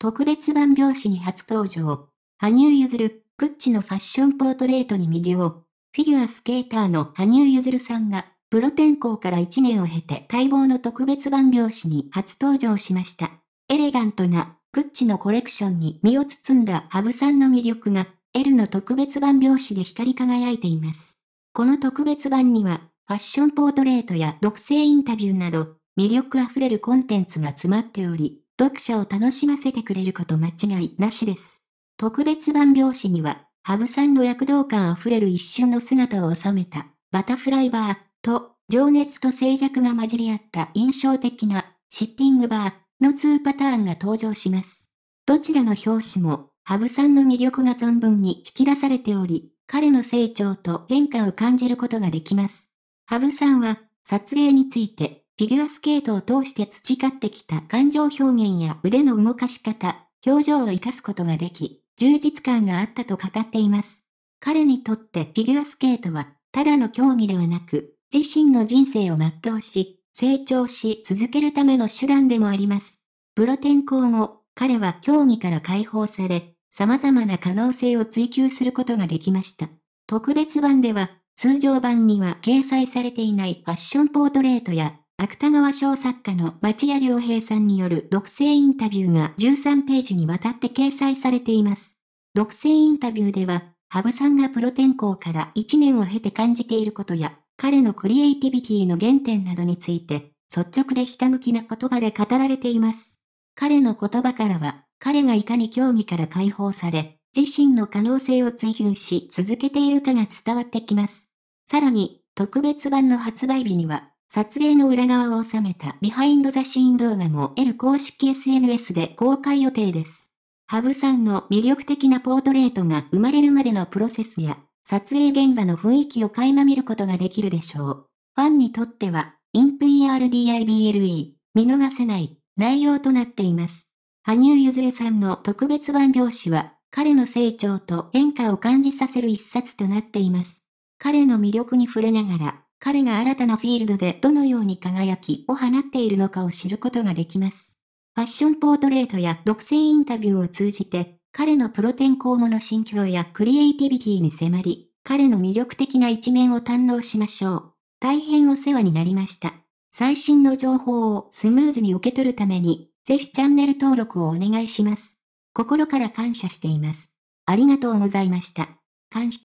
特別版表紙に初登場。羽生結弦、グッチのファッションポートレートに魅了。フィギュアスケーターの羽生結弦さんが、プロ転向から1年を経て待望の特別版表紙に初登場しました。エレガントな、グッチのコレクションに身を包んだ羽生さんの魅力が、L の特別版表紙で光り輝いています。この特別版には、ファッションポートレートや独占インタビューなど、魅力あふれるコンテンツが詰まっており、読者を楽しませてくれること間違いなしです。特別版表紙には、羽生さんの躍動感あふれる一瞬の姿を収めた、バタフライバーと、情熱と静寂が混じり合った印象的な、シッティングバーの2パターンが登場します。どちらの表紙も、羽生さんの魅力が存分に引き出されており、彼の成長と変化を感じることができます。羽生さんは、撮影について、フィギュアスケートを通して培ってきた感情表現や腕の動かし方、表情を活かすことができ、充実感があったと語っています。彼にとってフィギュアスケートは、ただの競技ではなく、自身の人生を全うし、成長し続けるための手段でもあります。プロ転向後、彼は競技から解放され、様々な可能性を追求することができました。特別版では、通常版には掲載されていないファッションポートレートや芥川賞作家の町屋良平さんによる独占インタビューが13ページにわたって掲載されています。独占インタビューでは、羽生さんがプロ転向から1年を経て感じていることや、彼のクリエイティビティの原点などについて、率直でひたむきな言葉で語られています。彼の言葉からは、彼がいかに競技から解放され、自身の可能性を追求し続けているかが伝わってきます。さらに、特別版の発売日には、撮影の裏側を収めたビハインドザシーン動画も L 公式 SNS で公開予定です。ハブさんの魅力的なポートレートが生まれるまでのプロセスや、撮影現場の雰囲気を垣間見ることができるでしょう。ファンにとっては、イン PRDIBLE、見逃せない内容となっています。羽生結弦さんの特別版表紙は、彼の成長と変化を感じさせる一冊となっています。彼の魅力に触れながら、彼が新たなフィールドでどのように輝きを放っているのかを知ることができます。ファッションポートレートや独占インタビューを通じて、彼のプロ転向後の心境やクリエイティビティに迫り、彼の魅力的な一面を堪能しましょう。大変お世話になりました。最新の情報をスムーズに受け取るために、ぜひチャンネル登録をお願いします。心から感謝しています。ありがとうございました。感謝